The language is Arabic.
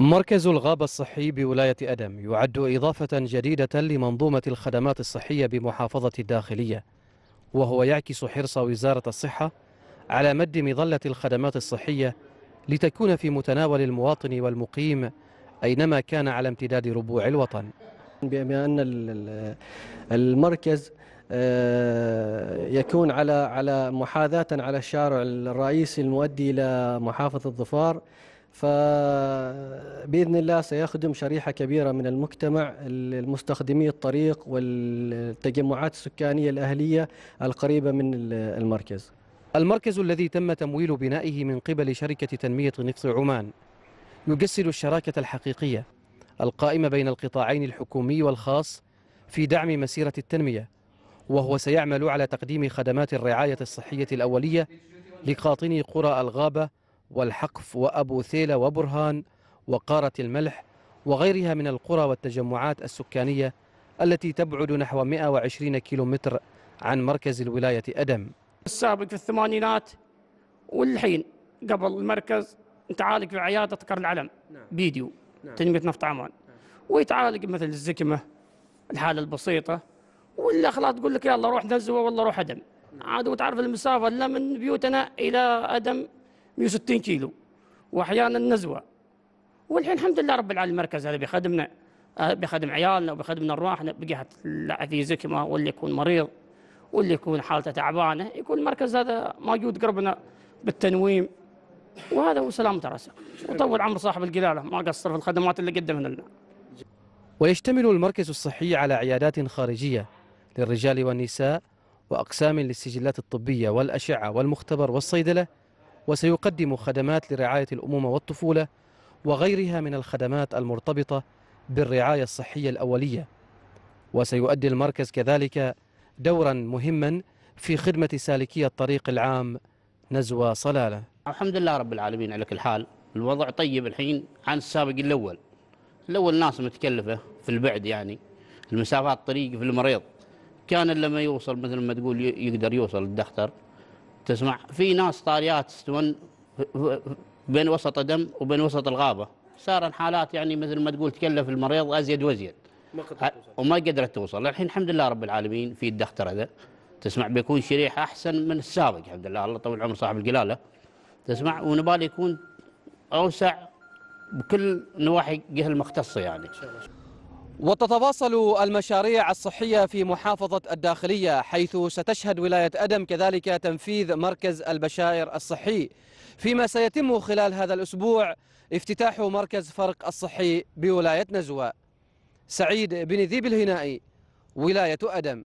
مركز الغابة الصحي بولاية أدم يعد إضافة جديدة لمنظومة الخدمات الصحية بمحافظة الداخلية وهو يعكس حرص وزارة الصحة على مد مظلة الخدمات الصحية لتكون في متناول المواطن والمقيم أينما كان على امتداد ربوع الوطن بما أن المركز آه، يكون على على محاذاة على الشارع الرئيسي المؤدي إلى محافظة الظفار فبإذن الله سيخدم شريحة كبيرة من المجتمع المستخدمي الطريق والتجمعات السكانية الأهلية القريبة من المركز المركز الذي تم تمويل بنائه من قبل شركة تنمية نفط عمان يجسد الشراكة الحقيقية القائمة بين القطاعين الحكومي والخاص في دعم مسيرة التنمية وهو سيعمل على تقديم خدمات الرعاية الصحية الأولية لقاطني قرى الغابة والحقف وأبو ثيلة وبرهان وقارة الملح وغيرها من القرى والتجمعات السكانية التي تبعد نحو 120 كيلومتر عن مركز الولاية أدم السابق في الثمانينات والحين قبل المركز نتعالج في عيادة كرن العلم نعم. بيديو نعم. تنمية نفط عمان نعم. ويتعالج مثل الزكمة الحالة البسيطة والأخلاق خلاص تقول لك يلا روح نزوة والله روح أدم نعم. عاد وتعرف المسافة لا من بيوتنا إلى أدم 160 كيلو واحيانا نزوه والحين الحمد لله رب العالمين المركز هذا بيخدمنا آه، بيخدم عيالنا وبيخدمنا ارواحنا في زكمه واللي يكون مريض واللي يكون حالته تعبانه يكون المركز هذا موجود قربنا بالتنويم وهذا هو سلامة راسه وطول عمر صاحب القلاله ما قصر في الخدمات اللي قدمها لنا ويشتمل المركز الصحي على عيادات خارجيه للرجال والنساء واقسام للسجلات الطبيه والاشعه والمختبر والصيدله وسيقدم خدمات لرعاية الأمومة والطفولة وغيرها من الخدمات المرتبطة بالرعاية الصحية الأولية وسيؤدي المركز كذلك دورا مهما في خدمة سالكي الطريق العام نزوى صلالة الحمد لله رب العالمين على كل حال الوضع طيب الحين عن السابق الأول الأول ناس متكلفة في البعد يعني المسافات الطريق في المريض كان لما يوصل مثل ما تقول يقدر يوصل الدختر تسمع في ناس طاريات استون بين وسط دم وبين وسط الغابه صار حالات يعني مثل ما تقول تكلف المريض ازيد وازيد ما قدرت توصل وما قدرت توصل الحين الحمد لله رب العالمين في الدختر هذا تسمع بيكون شريح احسن من السابق الحمد لله الله طول عمر صاحب القلاله تسمع ونبال يكون اوسع بكل نواحي جهه المختصه يعني ان شاء الله وتتواصل المشاريع الصحية في محافظة الداخلية حيث ستشهد ولاية أدم كذلك تنفيذ مركز البشائر الصحي فيما سيتم خلال هذا الأسبوع افتتاح مركز فرق الصحي بولاية نزوة سعيد بن ذيب الهنائي ولاية أدم